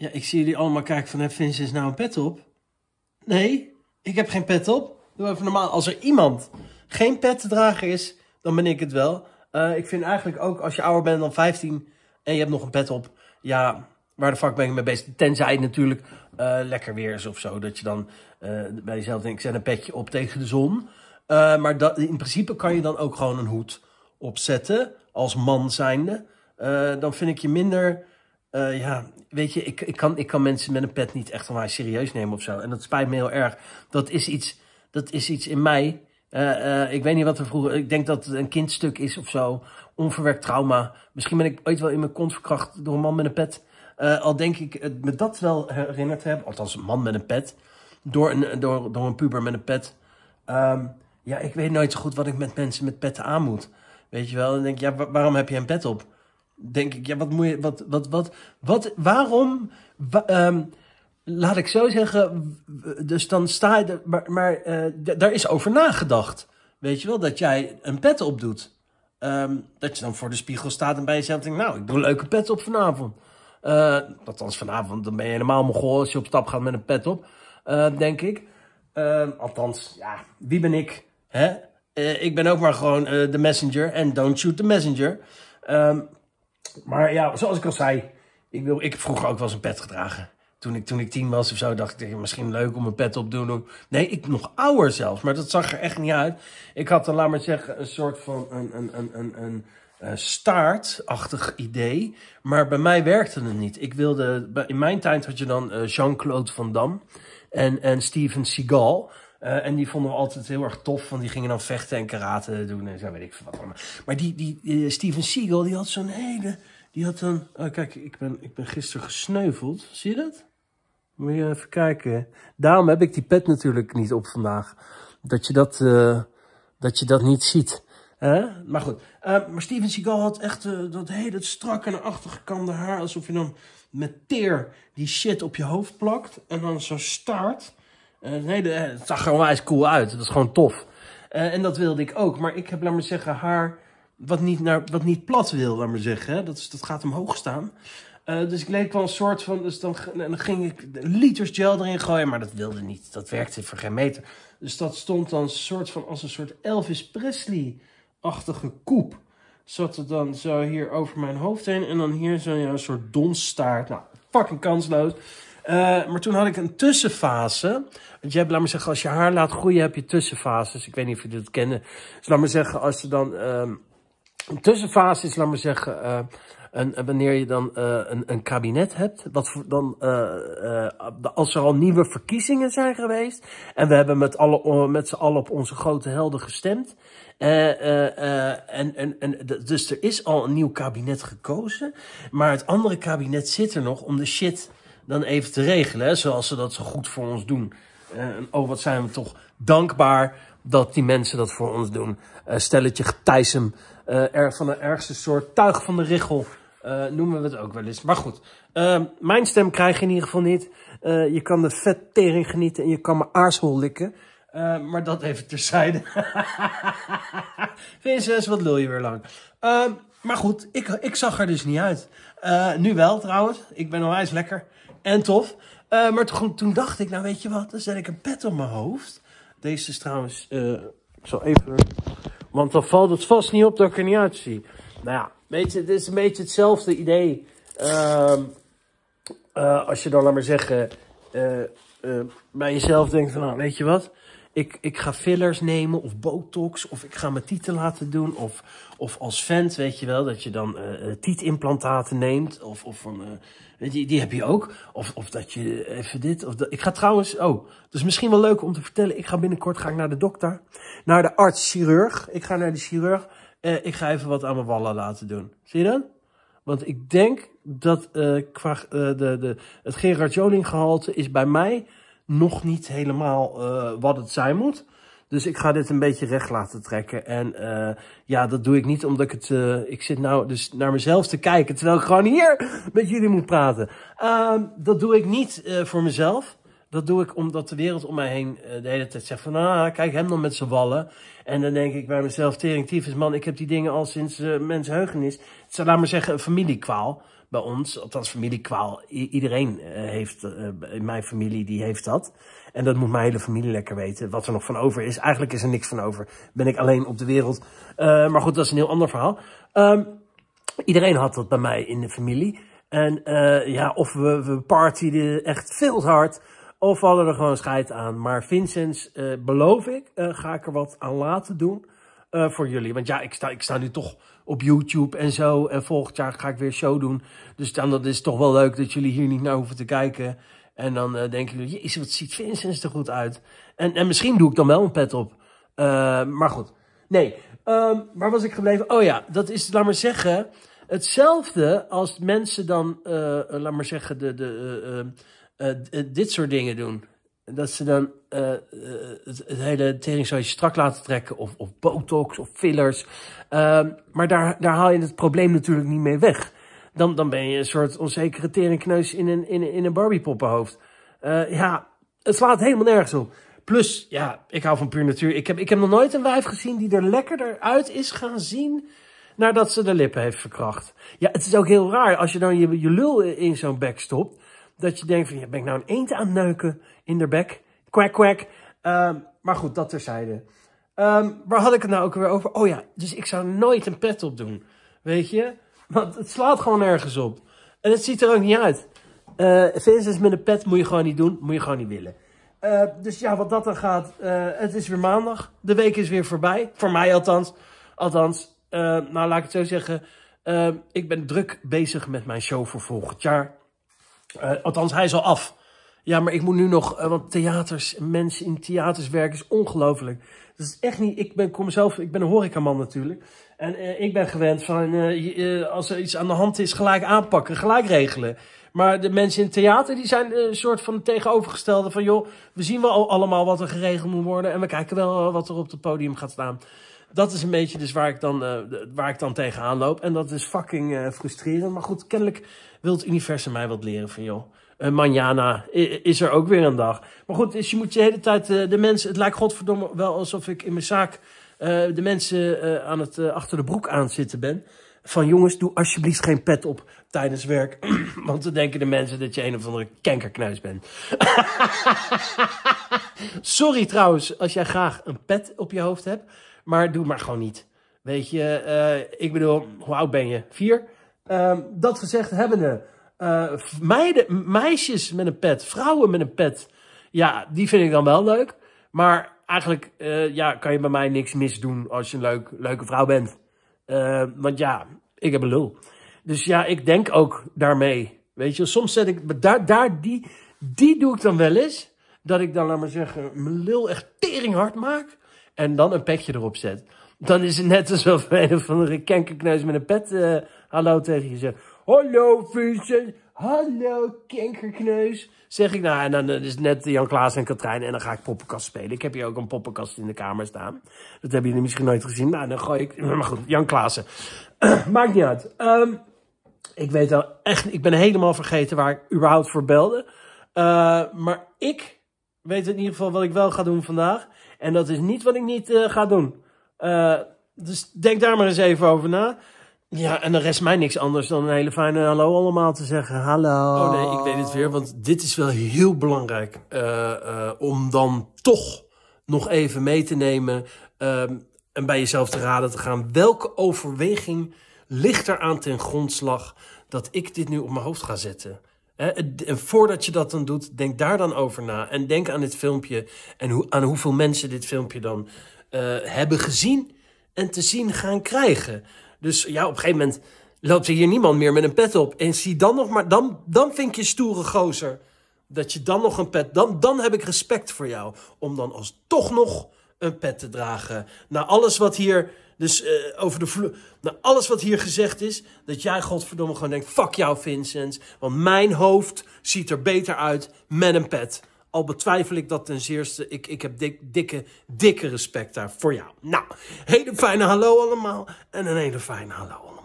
Ja, ik zie jullie allemaal kijken van, heb Vincent nou een pet op? Nee, ik heb geen pet op. Doe even normaal. Als er iemand geen pet te dragen is, dan ben ik het wel. Eh, ik vind eigenlijk ook, als je ouder bent dan 15 en je hebt nog een pet op, ja, waar de fuck ben ik mee bezig? Tenzij het natuurlijk eh, lekker weer is of zo, dat je dan uh, bij jezelf denkt, zet een petje op tegen de zon. maar dat, in principe kan je dan ook gewoon een hoed opzetten, als man zijnde. dan vind ik je minder eh, ja, weet je, ik, ik, kan, ik kan mensen met een pet niet echt onwijs serieus nemen of zo. En dat spijt me heel erg. Dat is iets, dat is iets in mij. Eh, eh, ik weet niet wat er vroeger... Ik denk dat het een kindstuk is of zo. Onverwerkt trauma. Misschien ben ik ooit wel in mijn kont verkracht door een man met een pet. al denk ik me dat wel herinnerd heb. Althans, een man met een pet. Door een, door, door een puber met een pet. Ehm, ja, ik weet nooit zo goed wat ik met mensen met petten aan moet. Weet je wel? Dan denk ik, ja, waarom heb je een pet op? denk ik, ja, wat moet je, wat, wat, wat, wat waarom, ehm, laat ik zo zeggen, dus dan sta je, maar, maar eh, daar is over nagedacht. Weet je wel, dat jij een pet opdoet. Um, dat je dan voor de spiegel staat en bij jezelf denkt, nou, ik doe een leuke pet op vanavond. Eh, althans, vanavond, dan ben je helemaal mogol als je op stap gaat met een pet op, eh, denk ik. Ehm, althans, ja, wie ben ik? Hè? ik ben ook maar gewoon de messenger en don't shoot the messenger. Um, maar ja, zoals ik al zei, ik, wil, ik vroeger ook wel eens een pet gedragen. Toen ik, toen ik tien was of zo, dacht ik misschien leuk om een pet op te doen. Nee, ik nog ouder zelfs, maar dat zag er echt niet uit. Ik had laat maar zeggen, een soort van een, een, een, een, een eh, staartachtig idee. Maar bij mij werkte het niet. Ik wilde, in mijn tijd had je dan eh, Jean-Claude Van Damme en, en Steven Seagal. Eh, en die vonden we altijd heel erg tof, want die gingen dan vechten en karate doen en zo weet ik veel wat allemaal. Maar die, die eh, Steven Seagal, die had zo'n hele... Die had dan... Oh, kijk, ik ben, ik ben gisteren gesneuveld. Zie je dat? Moet je even kijken. Daarom heb ik die pet natuurlijk niet op vandaag. Dat je dat, eh, dat, je dat niet ziet. Maar goed. maar Steven Seagal had echt dat hele strakke naar achter haar. Alsof je dan met teer die shit op je hoofd plakt. En dan zo staart nee, eh, eh, het zag er onwijs cool uit. Dat is gewoon tof. Eh, en dat wilde ik ook. Maar ik heb, laat maar zeggen, haar wat niet, naar, wat niet plat wil, laat maar zeggen. Dat, is, dat gaat omhoog staan. dus ik leek wel een soort van. Dus dan, dan ging ik liters gel erin gooien, maar dat wilde niet. Dat werkte voor geen meter. Dus dat stond dan een soort van als een soort Elvis Presley-achtige koep. Zat er dan zo hier over mijn hoofd heen en dan hier zo'n een soort donsstaart. Nou, fucking kansloos. Eh, maar toen had ik een tussenfase. Want je hebt, laat maar zeggen, als je haar laat groeien, heb je tussenfases. Ik weet niet of jullie dat kennen. Dus laat maar zeggen, als ze dan. Ehm, een tussenfase is, laat maar zeggen. Eh, en wanneer je dan eh, een, een, kabinet hebt, wat dan, als er al nieuwe verkiezingen zijn geweest, en we hebben met, alle, met z'n allen op onze grote helden gestemd, en, en, en, dus er is al een nieuw kabinet gekozen, maar het andere kabinet zit er nog om de shit dan even te regelen. Hè, zoals ze dat zo goed voor ons doen. Eh, oh, wat zijn we toch dankbaar dat die mensen dat voor ons doen. Eh, stelletje getijsem eh, van de ergste soort, tuig van de richel, noemen we het ook wel eens. Maar goed, mijn stem krijg je in ieder geval niet. je kan de vettering genieten en je kan me aarshol likken. maar dat even terzijde. Vincent, wat lul je weer lang. maar goed, ik, ik zag er dus niet uit. nu wel trouwens, ik ben eens lekker en tof. Eh, maar toen, toen dacht ik, nou weet je wat, dan zet ik een pet op mijn hoofd. Deze is trouwens, eh, ik zal even, want dan valt het vast niet op dat ik er niet uitzie. Nou ja, weet je, het is een beetje hetzelfde idee. Ehm, eh, als je dan, laat maar zeggen, bij jezelf denkt van, nou weet je wat, ik, ik ga fillers nemen of botox of ik ga mijn tieten laten doen. Of, of als vent, weet je wel, dat je dan uh, tietimplantaten neemt. Of, of van, die, eh, die heb je ook. Of, of dat je even dit of dat. Ik ga trouwens, oh, dat is misschien wel leuk om te vertellen. Ik ga binnenkort ga ik naar de dokter, naar de arts, chirurg. Ik ga naar de chirurg. Uh, ik ga even wat aan mijn wallen laten doen. Zie je dan? Want ik denk dat qua de, de, het Gerard Joling gehalte is bij mij nog niet helemaal eh, wat het zijn moet. Dus ik ga dit een beetje recht laten trekken. En eh, ja, dat doe ik niet omdat ik het... Eh, ik zit nou dus naar mezelf te kijken, terwijl ik gewoon hier met jullie moet praten. Ehm, dat doe ik niet voor mezelf. Dat doe ik omdat de wereld om mij heen de hele tijd zegt van... Ah, kijk hem dan met zijn wallen. En dan denk ik bij mezelf, tering tyfus, man, ik heb die dingen al sinds uh, mensheugenis. Het zou laat maar zeggen een familiekwaal bij ons, althans familiekwaal. iedereen eh, heeft, eh, in mijn familie, die heeft dat. En dat moet mijn hele familie lekker weten, wat er nog van over is. Eigenlijk is er niks van over. Ben ik alleen op de wereld. Eh, maar goed, dat is een heel ander verhaal. Ehm, iedereen had dat bij mij in de familie. En ja, of we, we partyden echt veel hard of hadden er gewoon scheid aan. Maar Vincent, beloof ik, ga ik er wat aan laten doen voor jullie. Want ja, ik sta, ik sta nu toch op YouTube en zo. En volgend jaar ga ik weer show doen. Dus dan dat is toch wel leuk dat jullie hier niet naar hoeven te kijken. En dan uh, denken jullie, jezus, wat ziet Vincent er goed uit. En, en misschien doe ik dan wel een pet op. Eh, maar goed, nee. Um, waar was ik gebleven? Oh ja, dat is, laat maar zeggen, hetzelfde als mensen dan, eh, laat maar zeggen, de, de, dit soort dingen doen dat ze dan eh, eh, het, het, hele teringzootje strak laten trekken. Of, of botox of fillers. Ehm, maar daar, daar haal je het probleem natuurlijk niet mee weg. Dan, dan ben je een soort onzekere teringkneus in een, in, in een Barbie poppenhoofd. Eh, ja, het slaat helemaal nergens op. Plus, ja, ik hou van puur natuur. Ik heb, ik heb nog nooit een wijf gezien die er lekkerder uit is gaan zien nadat ze de lippen heeft verkracht. Ja, het is ook heel raar als je dan je, je lul in zo'n bek stopt dat je denkt van, ja, ben ik nou een eend aan het neuken in de bek? Kwek, kwek. Ehm, maar goed, dat terzijde. Ehm, waar had ik het nou ook weer over? Oh ja, dus ik zou nooit een pet op doen. Weet je? Want het slaat gewoon nergens op. En het ziet er ook niet uit. Uh, eh, Vincent met een pet moet je gewoon niet doen. Moet je gewoon niet willen. Eh, dus ja, wat dat dan gaat. Eh, het is weer maandag. De week is weer voorbij. Voor mij althans. Althans, nou laat ik het zo zeggen. Ehm, ik ben druk bezig met mijn show voor volgend jaar. Eh, althans, hij is al af. Ja, maar ik moet nu nog, eh, want theaters, mensen in theaters werken is ongelooflijk. Dat is echt niet, ik ben, kom zelf, ik ben een horecaman natuurlijk. En eh, ik ben gewend van, als er iets aan de hand is, gelijk aanpakken, gelijk regelen. Maar de mensen in theater, die zijn een soort van tegenovergestelde van, joh, we zien wel allemaal wat er geregeld moet worden. En we kijken wel wat er op het podium gaat staan dat is een beetje dus waar ik dan, eh, waar ik dan tegenaan loop. En dat is fucking eh, frustrerend. Maar goed, kennelijk wil het universum mij wat leren van joh. Uh, is er ook weer een dag. Maar goed, dus je moet je hele tijd de mensen. Het lijkt godverdomme wel alsof ik in mijn zaak de mensen aan het, achter de broek aan zitten ben. Van jongens, doe alsjeblieft geen pet op tijdens werk. Want dan denken de mensen dat je een of andere kankerknuis bent. Sorry trouwens, als jij graag een pet op je hoofd hebt. Maar doe maar gewoon niet. Weet je, eh, ik bedoel, hoe oud ben je? Vier? Ehm, dat gezegd hebbende, eh, meiden, meisjes met een pet, vrouwen met een pet, ja, die vind ik dan wel leuk. Maar eigenlijk eh, ja, kan je bij mij niks misdoen als je een leuk, leuke vrouw bent. want ja, ik heb een lul. Dus ja, ik denk ook daarmee. Weet je, soms zet ik, daar, daar die, die doe ik dan wel eens. Dat ik dan, laat maar zeggen, mijn lul echt teringhard maak en dan een petje erop zet. Dan is het net alsof een of andere kankerkneus met een pet eh, hallo tegen je zegt. Hallo Vincent, hallo kankerkneus. Zeg ik nou, en dan eh, is het net Jan Klaas en Katrijn en dan ga ik poppenkast spelen. Ik heb hier ook een poppenkast in de kamer staan. Dat hebben jullie misschien nooit gezien. Nou, dan gooi ik, maar goed, Jan Klaassen. Maakt niet uit. Ehm, ik weet al echt, ik ben helemaal vergeten waar ik überhaupt voor belde. Eh, maar ik weet in ieder geval wat ik wel ga doen vandaag. En dat is niet wat ik niet eh, ga doen. Eh, dus denk daar maar eens even over na. Ja, en dan rest mij niks anders dan een hele fijne hallo allemaal te zeggen. Hallo. Oh nee, ik weet het weer, want dit is wel heel belangrijk. Eh, om dan toch nog even mee te nemen ehm, en bij jezelf te raden te gaan. Welke overweging ligt er aan ten grondslag dat ik dit nu op mijn hoofd ga zetten? En voordat je dat dan doet, denk daar dan over na. En denk aan dit filmpje en aan hoeveel mensen dit filmpje dan eh, hebben gezien en te zien gaan krijgen. Dus ja, op een gegeven moment loopt er hier niemand meer met een pet op. En zie dan nog maar, dan, dan vind je stoere gozer. Dat je dan nog een pet, dan, dan heb ik respect voor jou. Om dan als toch nog een pet te dragen. Na alles wat hier dus eh, over de vloer. Nou, alles wat hier gezegd is, dat jij godverdomme gewoon denkt: fuck jou, Vincent. Want mijn hoofd ziet er beter uit met een pet. Al betwijfel ik dat ten zeerste. Ik, ik heb dikke, dikke respect daar voor jou. Nou, hele fijne hallo allemaal. En een hele fijne hallo allemaal.